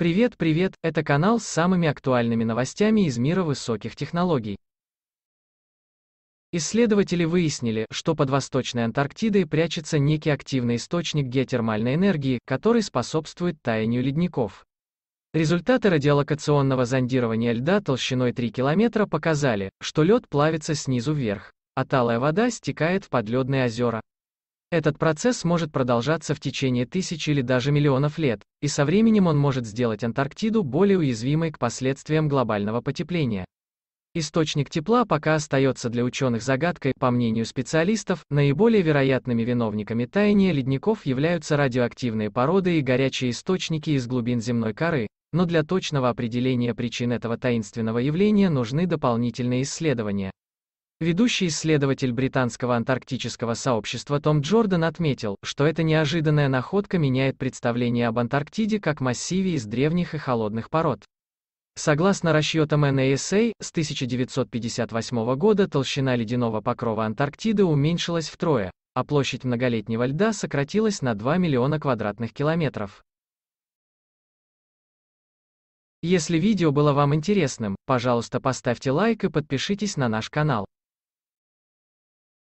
Привет, привет, это канал с самыми актуальными новостями из мира высоких технологий. Исследователи выяснили, что под Восточной Антарктидой прячется некий активный источник геотермальной энергии, который способствует таянию ледников. Результаты радиолокационного зондирования льда толщиной 3 километра показали, что лед плавится снизу вверх, а талая вода стекает в подледные озера. Этот процесс может продолжаться в течение тысяч или даже миллионов лет, и со временем он может сделать Антарктиду более уязвимой к последствиям глобального потепления. Источник тепла пока остается для ученых загадкой, по мнению специалистов, наиболее вероятными виновниками таяния ледников являются радиоактивные породы и горячие источники из глубин земной коры, но для точного определения причин этого таинственного явления нужны дополнительные исследования. Ведущий исследователь британского антарктического сообщества Том Джордан отметил, что эта неожиданная находка меняет представление об Антарктиде как массиве из древних и холодных пород. Согласно расчетам NASA, а с 1958 а, года толщина ледяного покрова Антарктиды уменьшилась втрое, а площадь многолетнего льда сократилась на 2 миллиона квадратных километров. Если видео было вам интересным, пожалуйста поставьте лайк и подпишитесь на наш канал.